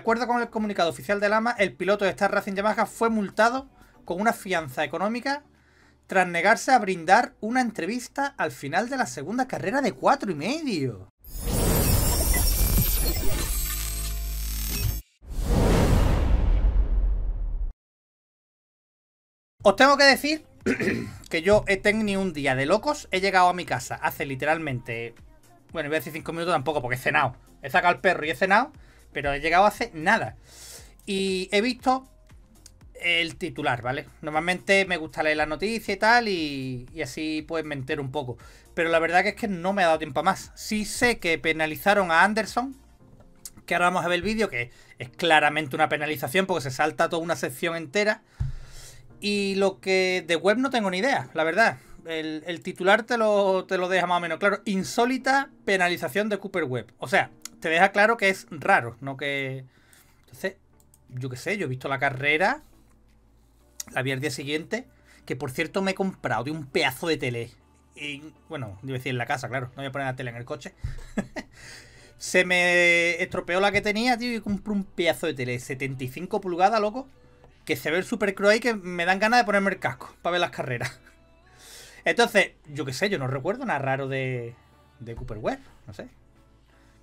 De acuerdo con el comunicado oficial del AMA, el piloto de Star Racing Yamaha fue multado con una fianza económica tras negarse a brindar una entrevista al final de la segunda carrera de cuatro y medio. Os tengo que decir que yo he tenido un día de locos, he llegado a mi casa hace literalmente, bueno, voy a decir 5 minutos tampoco porque he cenado, he sacado al perro y he cenado pero he llegado hace nada. Y he visto el titular, ¿vale? Normalmente me gusta leer la noticia y tal, y, así pues me entero un poco. Pero la verdad que es que no me ha dado tiempo más. Sí sé que penalizaron a Anderson, que ahora vamos a ver el vídeo, que es claramente una penalización porque se salta toda una sección entera. Y lo que de web no tengo ni idea, la verdad. El, titular te lo, te lo deja más o menos claro. Insólita penalización de Cooper Web. O sea, te deja claro que es raro, no que... Entonces, yo qué sé, yo he visto la carrera, la vi al día siguiente, que por cierto me he comprado de un pedazo de tele. Y, bueno, debo decir en la casa, claro, no voy a poner la tele en el coche. Se me estropeó la que tenía, tío, y compré un pedazo de tele, 75 pulgadas, loco, que se ve el cruel Y que me dan ganas de ponerme el casco para ver las carreras. Entonces, yo qué sé, yo no recuerdo nada raro de, de Cooper Web, no sé.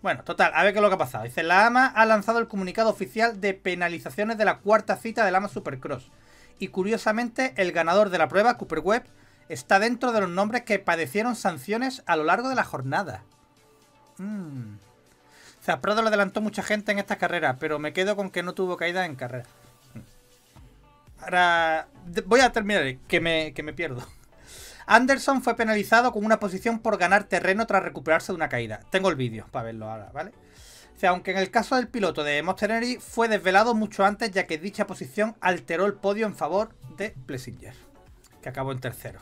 Bueno, total, a ver qué es lo que ha pasado. Dice, la AMA ha lanzado el comunicado oficial de penalizaciones de la cuarta cita del AMA Supercross. Y curiosamente, el ganador de la prueba, Cooper Webb, está dentro de los nombres que padecieron sanciones a lo largo de la jornada. Mm. O sea, Prado lo adelantó mucha gente en esta carrera, pero me quedo con que no tuvo caída en carrera. Mm. Ahora voy a terminar, que me, que me pierdo. Anderson fue penalizado con una posición por ganar terreno tras recuperarse de una caída. Tengo el vídeo para verlo ahora, ¿vale? O sea, aunque en el caso del piloto de Monster Energy fue desvelado mucho antes ya que dicha posición alteró el podio en favor de Plessinger, que acabó en tercero.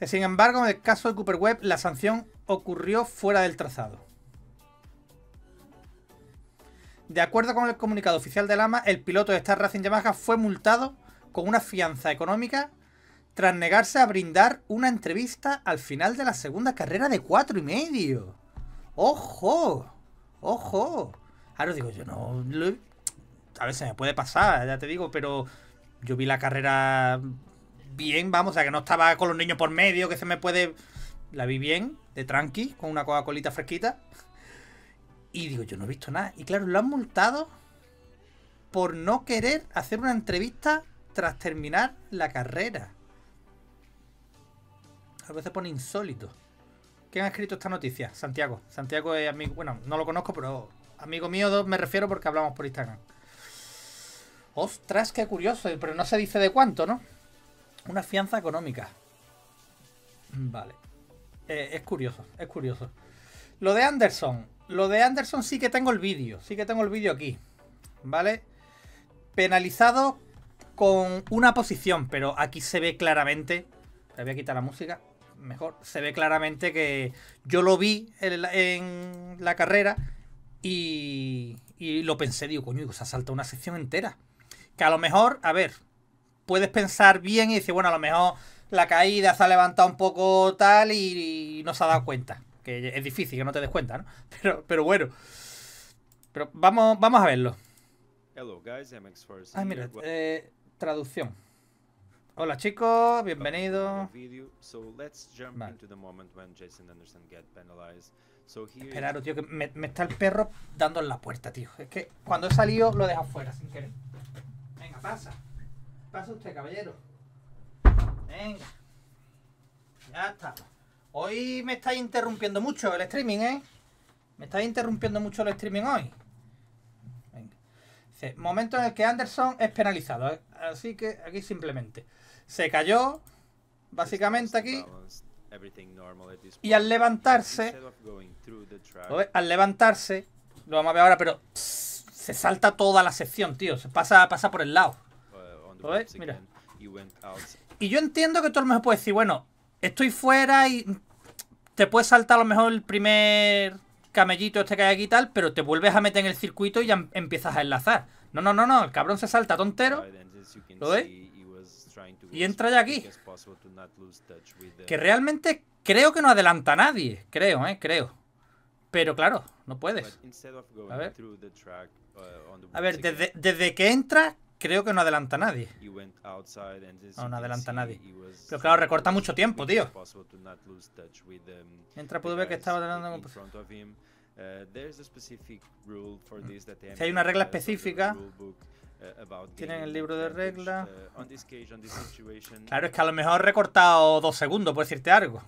Eh, sin embargo, en el caso de Cooper Webb, la sanción ocurrió fuera del trazado. De acuerdo con el comunicado oficial de Lama, el piloto de Star Racing Yamaha fue multado con una fianza económica tras negarse a brindar una entrevista al final de la segunda carrera de cuatro y medio. ¡Ojo! ¡Ojo! Ahora digo, yo no. a veces me puede pasar, ya te digo, pero yo vi la carrera bien, vamos, o sea, que no estaba con los niños por medio, que se me puede. La vi bien, de tranqui, con una Coca-Colita fresquita. Y digo, yo no he visto nada. Y claro, lo han multado por no querer hacer una entrevista tras terminar la carrera a veces pone insólito. ¿Quién ha escrito esta noticia? Santiago. Santiago es amigo, bueno, no lo conozco, pero amigo mío me refiero porque hablamos por Instagram. Ostras, qué curioso, pero no se dice de cuánto, ¿no? Una fianza económica. Vale. Eh, es curioso, es curioso. Lo de Anderson. Lo de Anderson sí que tengo el vídeo. Sí que tengo el vídeo aquí. ¿Vale? Penalizado con una posición, pero aquí se ve claramente. Te voy a quitar la música mejor. Se ve claramente que yo lo vi en la, carrera y, y, lo pensé, digo, coño, se ha saltado una sección entera. Que a lo mejor, a ver, puedes pensar bien y decir, bueno, a lo mejor la caída se ha levantado un poco tal y, no se ha dado cuenta. Que es difícil que no te des cuenta, ¿no? Pero, pero bueno. Pero vamos, vamos a verlo. Hello guys, mira, eh, traducción. Hola chicos, bienvenidos. Esperaros, tío, que me, está el perro dando en la puerta, tío. Es que cuando he salido lo deja fuera sin querer. Venga, pasa. Pasa usted, caballero. Venga. Ya está. Hoy me está interrumpiendo mucho el streaming, ¿eh? Me está interrumpiendo mucho el streaming hoy. Venga. momento en el que Anderson es penalizado. eh Así que aquí simplemente se cayó, básicamente aquí. Y al levantarse, al levantarse, lo vamos a ver ahora, pero se salta toda la sección, tío. Se pasa, pasa por el lado. Y yo entiendo que tú a lo mejor puedes decir, bueno, estoy fuera y te puedes saltar a lo mejor el primer camellito este que hay aquí y tal, pero te vuelves a meter en el circuito y ya em-, empiezas a enlazar. No, no, no, no. El cabrón se salta tontero. ¿Lo ves, Y entra ya aquí. Que realmente creo que no adelanta a nadie. Creo, eh, creo. Pero claro, no puedes. A ver. A ver, desde, que entra, creo que no adelanta a nadie. No, no adelanta a nadie. Pero claro, recorta mucho tiempo, tío. entra, pudo ver que estaba adelantando... Pues. Uh, mm. Si hay una regla específica, uh, tienen el libro de reglas. Uh, claro, es que a lo mejor he recortado dos segundos, por decirte algo.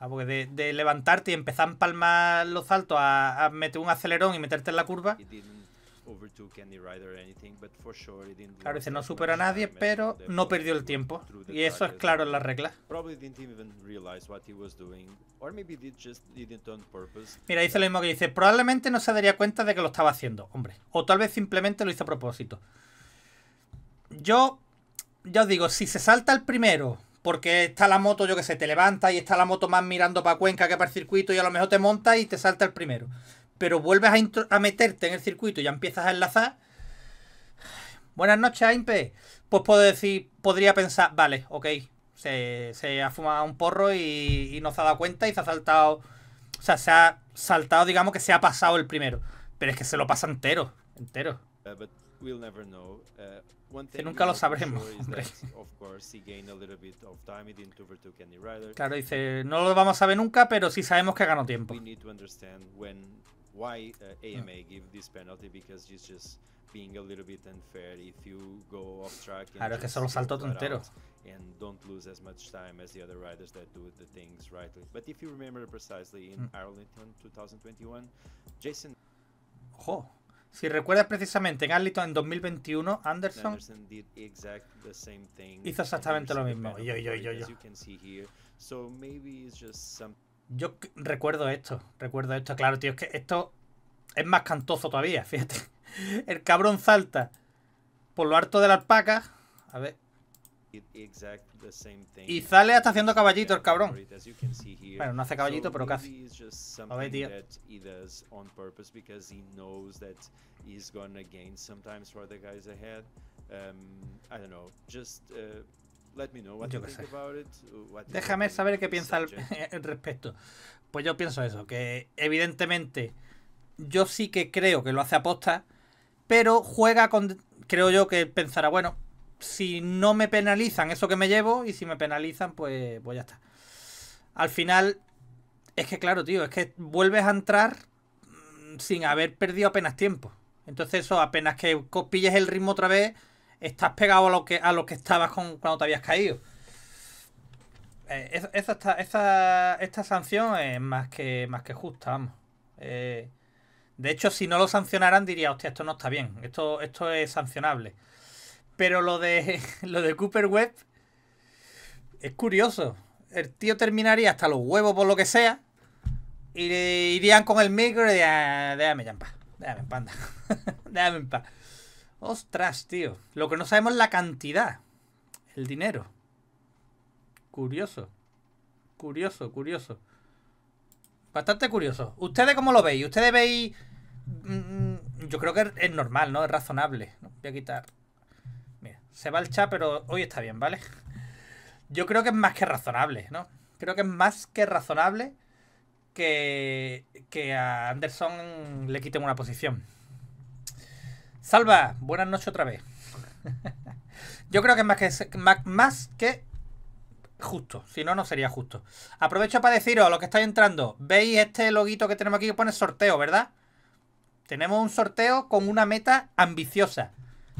Ah, de, levantarte y empezar a empalmar los saltos a, a meter un acelerón y meterte en la curva. Claro, dice no supera a nadie, pero no perdió el tiempo. Y eso es claro en las reglas. Mira, dice lo mismo que dice, probablemente no se daría cuenta de que lo estaba haciendo, hombre. O tal vez simplemente lo hizo a propósito. Yo, ya os digo, si se salta el primero porque está la moto, yo que sé, te levanta y está la moto más mirando para Cuenca que para el circuito y a lo mejor te monta y te salta el primero pero vuelves a, meterte en el circuito y ya empiezas a enlazar. Buenas noches, Aimpe. Pues puedo decir, podría pensar, vale, ok, se, ha fumado un porro y, no se ha dado cuenta y se ha saltado, o sea, se ha saltado, digamos que se ha pasado el primero. Pero es que se lo pasa entero, entero. Uh, uh, nunca lo sabremos. Hombre. Claro, dice, no lo vamos a saber nunca, pero sí sabemos que ganó tiempo why uh, AMA mm. give this penalty because it's just being a little bit unfair if you go off track. And claro, es que solo saltó tontero. And don't lose as much time as the other riders that do the things rightly. But if you remember precisely in mm. Arlington 2021, Jason. Ojo. Si recuerdas precisamente en Arlington en 2021, Anderson, Anderson did exact the same thing hizo exactamente lo mismo. Yo, yo, yo, yo. So maybe it's just yo recuerdo esto, recuerdo esto. Claro, tío, es que esto es más cantoso todavía, fíjate. El cabrón salta por lo harto de la alpaca. A ver. Y sale hasta haciendo caballito el cabrón. Bueno, no hace caballito, pero casi. A ver, tío. Um, I don't just uh, Déjame saber qué piensa al, respecto. Pues yo pienso eso, que evidentemente yo sí que creo que lo hace aposta, pero juega con. Creo yo que pensará, bueno, si no me penalizan eso que me llevo, y si me penalizan, pues, pues ya está. Al final, es que claro, tío, es que vuelves a entrar mm, sin haber perdido apenas tiempo. Entonces, eso, apenas que pilles el ritmo otra vez estás pegado a lo que, a lo que estabas con, cuando te habías caído. Eh, esa, esta sanción es más que, más que justa, vamos. Eh, de hecho, si no lo sancionaran, diría, hostia, esto no está bien, esto, esto es sancionable. Pero lo de, lo de Cooper Webb es curioso. El tío terminaría hasta los huevos por lo que sea. Y irían con el micro y dirían, ah, déjame ya en paz. Déjame en paz. déjame en paz. Ostras, tío. Lo que no sabemos es la cantidad. El dinero. Curioso. Curioso, curioso. Bastante curioso. ¿Ustedes cómo lo veis? ¿Ustedes veis...? Mm, mm, yo creo que es normal, ¿no? Es razonable. Voy a quitar... Mira, se va el chat, pero hoy está bien, ¿vale? Yo creo que es más que razonable, ¿no? Creo que es más que razonable que, que a Anderson le quiten una posición. Salva, buenas noches otra vez. Yo creo que es más que, más, que justo, si no, no sería justo. Aprovecho para deciros a los que estáis entrando, veis este loguito que tenemos aquí que pone sorteo, ¿verdad? Tenemos un sorteo con una meta ambiciosa.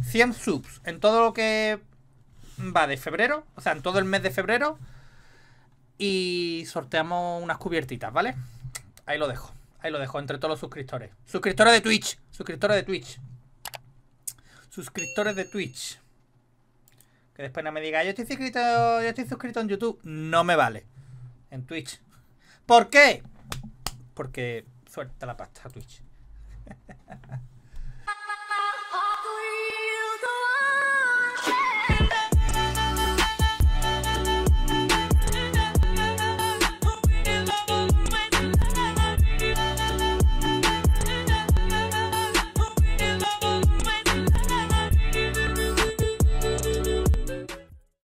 100 subs en todo lo que va de febrero, o sea, en todo el mes de febrero. Y sorteamos unas cubiertitas, ¿vale? Ahí lo dejo, ahí lo dejo entre todos los suscriptores. Suscriptores de Twitch, suscriptores de Twitch. Suscriptores de Twitch. Que después no me diga, ah, yo estoy suscrito, yo estoy suscrito en YouTube. No me vale. En Twitch. ¿Por qué? Porque suelta la pasta a Twitch.